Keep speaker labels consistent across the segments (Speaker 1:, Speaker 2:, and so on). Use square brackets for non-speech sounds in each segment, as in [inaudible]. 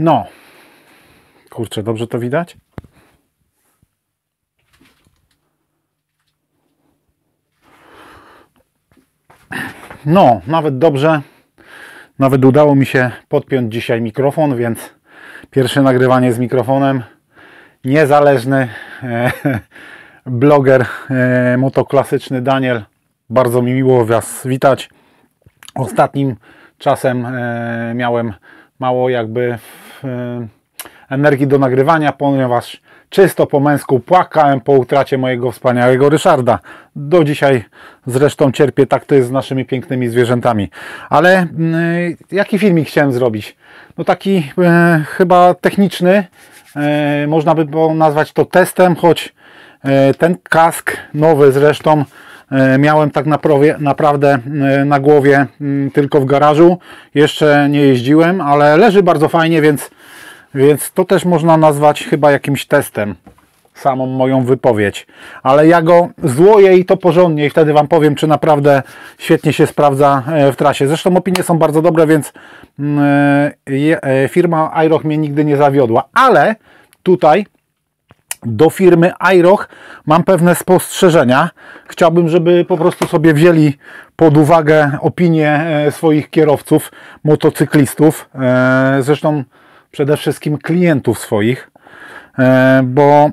Speaker 1: No. Kurczę, dobrze to widać? No, nawet dobrze. Nawet udało mi się podpiąć dzisiaj mikrofon, więc pierwsze nagrywanie z mikrofonem. Niezależny e, [laughs] bloger e, motoklasyczny Daniel. Bardzo mi miło Was witać. Ostatnim czasem e, miałem mało jakby E, energii do nagrywania, ponieważ czysto po męsku płakałem po utracie mojego wspaniałego Ryszarda. Do dzisiaj zresztą cierpię, tak to jest z naszymi pięknymi zwierzętami. Ale mm, jaki filmik chciałem zrobić? No taki e, chyba techniczny, e, można by było nazwać to testem, choć ten kask nowy zresztą E, miałem tak naprawdę e, na głowie tylko w garażu. Jeszcze nie jeździłem, ale leży bardzo fajnie, więc, więc to też można nazwać chyba jakimś testem. Samą moją wypowiedź, ale ja go złoję i to porządnie, i wtedy Wam powiem, czy naprawdę świetnie się sprawdza e, w trasie. Zresztą opinie są bardzo dobre, więc firma Airoch mnie nigdy nie zawiodła, ale tutaj do firmy Airoch mam pewne spostrzeżenia. Chciałbym, żeby po prostu sobie wzięli pod uwagę opinie e, swoich kierowców, motocyklistów, e, zresztą przede wszystkim klientów swoich, e, bo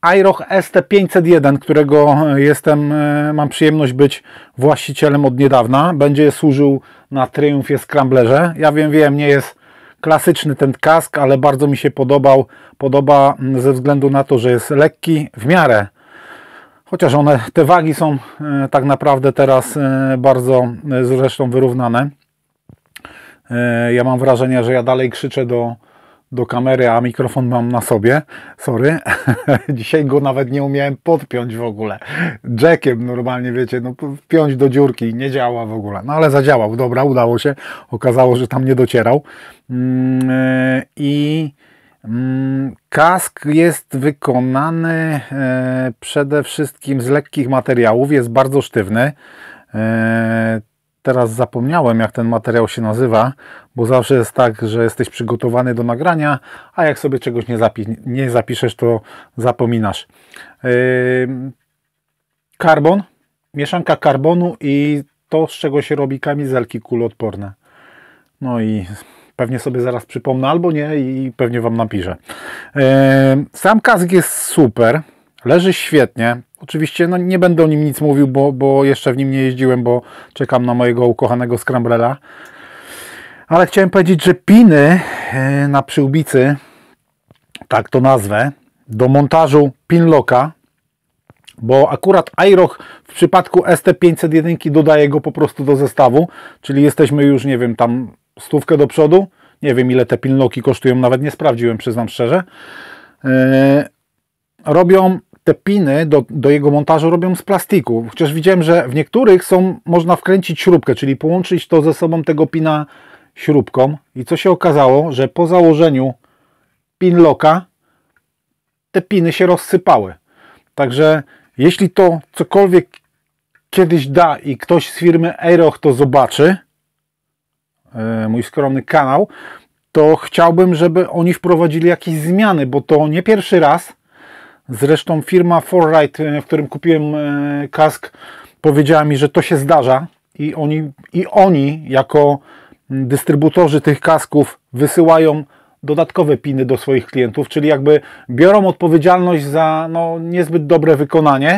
Speaker 1: Airoch mm, ST501, którego jestem, mam przyjemność być właścicielem od niedawna, będzie służył na Triumfie Scramblerze. Ja wiem, wiem, nie jest klasyczny ten kask, ale bardzo mi się podobał. Podoba mm, ze względu na to, że jest lekki w miarę. Chociaż one, te wagi są e, tak naprawdę teraz e, bardzo e, zresztą wyrównane. Ja mam wrażenie, że ja dalej krzyczę do, do kamery, a mikrofon mam na sobie. Sorry. [laughs] Dzisiaj go nawet nie umiałem podpiąć w ogóle. Jackiem normalnie, wiecie, no wpiąć do dziurki, nie działa w ogóle. No ale zadziałał, dobra, udało się. Okazało, że tam nie docierał. Mm, e, I mm, kask jest wykonany e, przede wszystkim z lekkich materiałów, jest bardzo sztywny. E, Teraz zapomniałem, jak ten materiał się nazywa, bo zawsze jest tak, że jesteś przygotowany do nagrania, a jak sobie czegoś nie, zapi nie zapiszesz, to zapominasz. Yy, karbon, mieszanka karbonu i to, z czego się robi kamizelki kuloodporne. No i pewnie sobie zaraz przypomnę albo nie i pewnie Wam napiszę. Sam kask jest super. Leży świetnie. Oczywiście no, nie będę o nim nic mówił, bo, bo jeszcze w nim nie jeździłem, bo czekam na mojego ukochanego Scramblera. Ale chciałem powiedzieć, że piny e, na przyłbicy, tak to nazwę, do montażu pinlocka, bo akurat Airoch w przypadku ST501 dodaje go po prostu do zestawu, czyli jesteśmy już, nie wiem, tam stówkę do przodu. Nie wiem, ile te pinlocki kosztują, nawet nie sprawdziłem, przyznam szczerze. E, robią te piny do, do jego montażu robią z plastiku. Chociaż widziałem, że w niektórych są, można wkręcić śrubkę, czyli połączyć to ze sobą tego pina śrubką. I co się okazało, że po założeniu pin pinlocka te piny się rozsypały. Także jeśli to cokolwiek kiedyś da i ktoś z firmy Aeroch to zobaczy, e, mój skromny kanał, to chciałbym, żeby oni wprowadzili jakieś zmiany, bo to nie pierwszy raz, Zresztą firma Forright, e, w którym kupiłem e, kask, powiedziała mi, że to się zdarza i oni, i oni jako dystrybutorzy tych kasków wysyłają dodatkowe piny do swoich klientów, czyli jakby biorą odpowiedzialność za no, niezbyt dobre wykonanie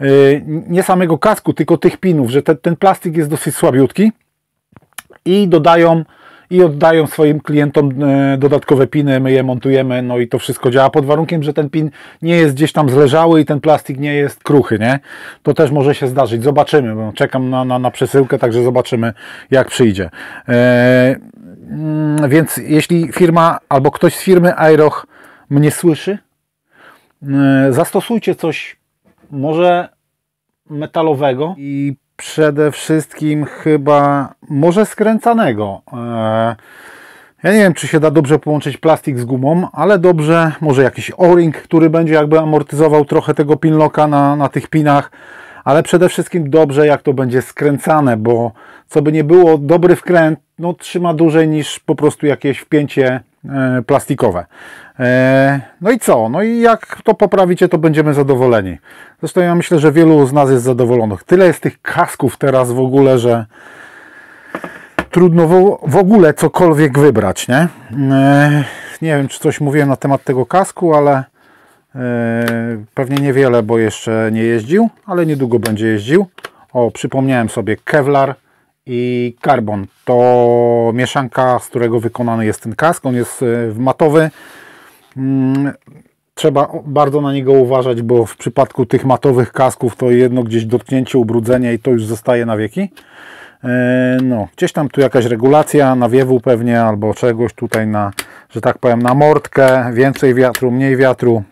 Speaker 1: e, nie samego kasku, tylko tych pinów, że ten plastik jest dosyć słabiutki i dodają i oddają swoim klientom e, dodatkowe piny, my je montujemy, no i to wszystko działa pod warunkiem, że ten pin nie jest gdzieś tam zleżały i ten plastik nie jest kruchy, nie? To też może się zdarzyć, zobaczymy, bo czekam na, na, na przesyłkę, także zobaczymy jak przyjdzie. Eee, więc jeśli firma albo ktoś z firmy Aeroch mnie słyszy, e, zastosujcie coś może metalowego i przede wszystkim chyba może skręcanego. E, ja nie wiem, czy się da dobrze połączyć plastik z gumą, ale dobrze, może jakiś o-ring, który będzie jakby amortyzował trochę tego pinlocka na, na tych pinach, ale przede wszystkim dobrze, jak to będzie skręcane, bo co by nie było, dobry wkręt no, trzyma dłużej niż po prostu jakieś wpięcie E, plastikowe. E, no i co? No i jak to poprawicie, to będziemy zadowoleni. Zresztą ja myślę, że wielu z nas jest zadowolonych. Tyle jest tych kasków teraz w ogóle, że trudno w ogóle cokolwiek wybrać, nie? E, nie wiem, czy coś mówiłem na temat tego kasku, ale pewnie niewiele, bo jeszcze nie jeździł, ale niedługo będzie jeździł. O, przypomniałem sobie, Kevlar i karbon. To mieszanka, z którego wykonany jest ten kask. On jest e, matowy. Mm, trzeba bardzo na niego uważać, bo w przypadku tych matowych kasków to jedno gdzieś dotknięcie, ubrudzenie i to już zostaje na wieki. E, no, gdzieś tam tu jakaś regulacja nawiewu pewnie albo czegoś tutaj na, że tak powiem, na mordkę, więcej wiatru, mniej wiatru,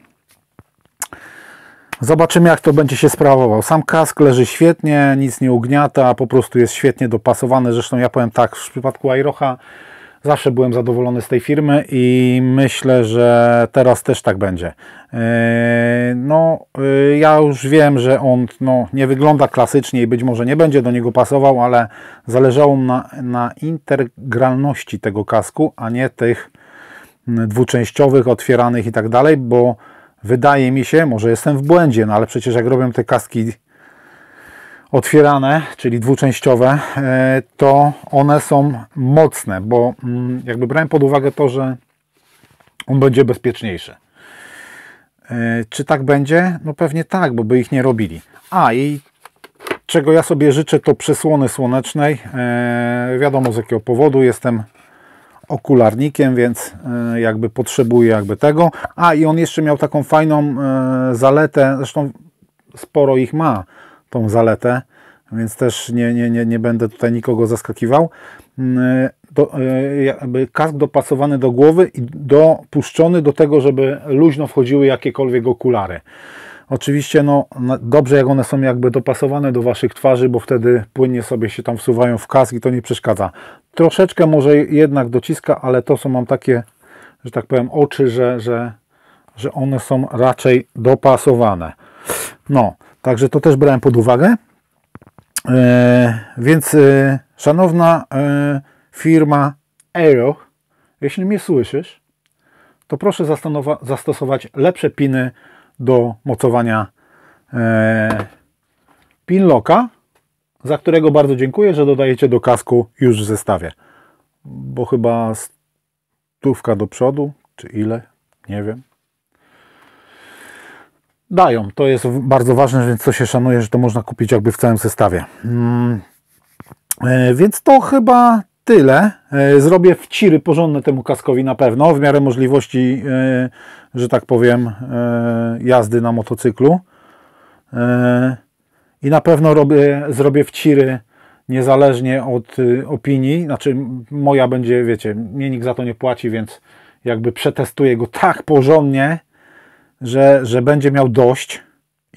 Speaker 1: Zobaczymy jak to będzie się sprawował. Sam kask leży świetnie, nic nie ugniata, po prostu jest świetnie dopasowany. Zresztą ja powiem tak, w przypadku Airocha zawsze byłem zadowolony z tej firmy i myślę, że teraz też tak będzie. Yy, no, yy, ja już wiem, że on no, nie wygląda klasycznie i być może nie będzie do niego pasował, ale zależało na, na integralności tego kasku, a nie tych dwuczęściowych, otwieranych i tak dalej, bo Wydaje mi się, może jestem w błędzie, no ale przecież jak robią te kaski otwierane, czyli dwuczęściowe, e, to one są mocne, bo mm, jakby brałem pod uwagę to, że on będzie bezpieczniejszy. E, czy tak będzie? No pewnie tak, bo by ich nie robili. A i czego ja sobie życzę, to przesłony słonecznej. E, wiadomo z jakiego powodu jestem okularnikiem, więc e, jakby potrzebuje jakby tego. A i on jeszcze miał taką fajną e, zaletę, zresztą sporo ich ma tą zaletę, więc też nie, nie, nie, nie będę tutaj nikogo zaskakiwał. Mm, e, do, jakby kask dopasowany do głowy i dopuszczony do tego, żeby luźno wchodziły jakiekolwiek okulary. Oczywiście no, dobrze jak one są jakby dopasowane do Waszych twarzy, bo wtedy płynnie sobie się tam wsuwają w kask i to nie przeszkadza. Troszeczkę może jednak dociska, ale to są mam takie, że tak powiem, oczy, że, że, że one są raczej dopasowane. No, także to też brałem pod uwagę. E, więc e, szanowna e, firma Aero, jeśli mnie słyszysz, to proszę zastosować lepsze piny do mocowania e, pinlocka, za którego bardzo dziękuję, że dodajecie do kasku już w zestawie. Bo chyba stówka do przodu, czy ile, nie wiem. Dają, to jest bardzo ważne, więc to się szanuje, że to można kupić jakby w całym zestawie. Mm. E, więc to chyba tyle. E, zrobię wciry porządne temu kaskowi na pewno, w miarę możliwości, e, że tak powiem, e, jazdy na motocyklu. I na pewno robię, zrobię wciry niezależnie od opinii. Znaczy, moja będzie, wiecie, mnie nikt za to nie płaci, więc jakby przetestuję go tak porządnie, że, że będzie miał dość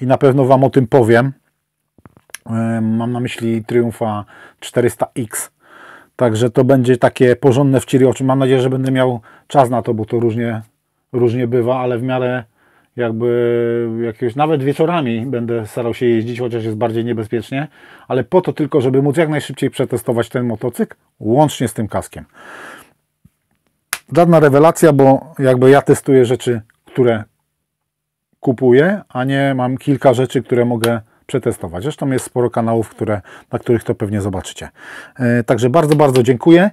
Speaker 1: i na pewno Wam o tym powiem. Mam na myśli Triumfa 400X. Także to będzie takie porządne wcirioczu. Mam nadzieję, że będę miał czas na to, bo to różnie, różnie bywa, ale w miarę jakby jakiegoś, nawet wieczorami będę starał się jeździć, chociaż jest bardziej niebezpiecznie, ale po to tylko, żeby móc jak najszybciej przetestować ten motocykl, łącznie z tym kaskiem. Żadna rewelacja, bo jakby ja testuję rzeczy, które kupuję, a nie mam kilka rzeczy, które mogę przetestować. Zresztą jest sporo kanałów, które, na których to pewnie zobaczycie. E, także bardzo, bardzo dziękuję.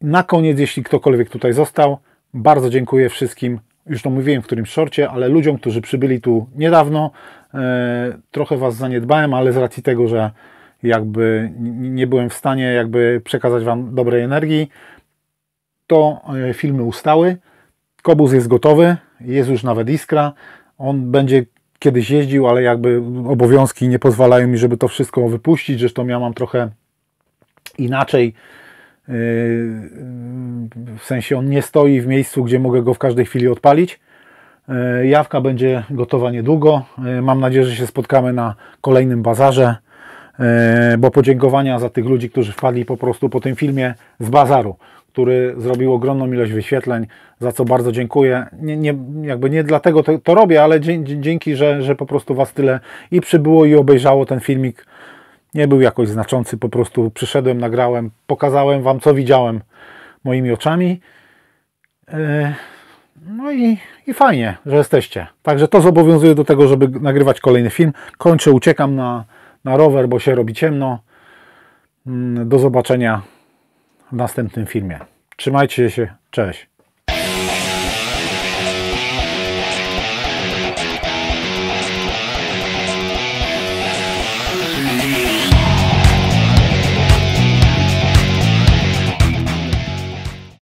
Speaker 1: Na koniec, jeśli ktokolwiek tutaj został, bardzo dziękuję wszystkim, już to mówiłem w którymś szorcie, ale ludziom, którzy przybyli tu niedawno. E, trochę Was zaniedbałem, ale z racji tego, że jakby nie byłem w stanie jakby przekazać Wam dobrej energii, to e, filmy ustały. Kobuz jest gotowy, jest już nawet iskra. On będzie kiedyś jeździł, ale jakby obowiązki nie pozwalają mi, żeby to wszystko wypuścić. Zresztą ja mam trochę inaczej. Yy, w sensie on nie stoi w miejscu, gdzie mogę go w każdej chwili odpalić. Yy, jawka będzie gotowa niedługo. Yy, mam nadzieję, że się spotkamy na kolejnym bazarze, bo podziękowania za tych ludzi, którzy wpadli po prostu po tym filmie z bazaru, który zrobił ogromną ilość wyświetleń, za co bardzo dziękuję. Nie, nie, jakby nie dlatego to, to robię, ale dzięki, że, że po prostu Was tyle i przybyło i obejrzało ten filmik. Nie był jakoś znaczący, po prostu przyszedłem, nagrałem, pokazałem Wam, co widziałem moimi oczami. E, no i, i fajnie, że jesteście. Także to zobowiązuje do tego, żeby nagrywać kolejny film. Kończę, uciekam na, na rower, bo się robi ciemno. Mm, do zobaczenia w następnym filmie. Trzymajcie się, cześć.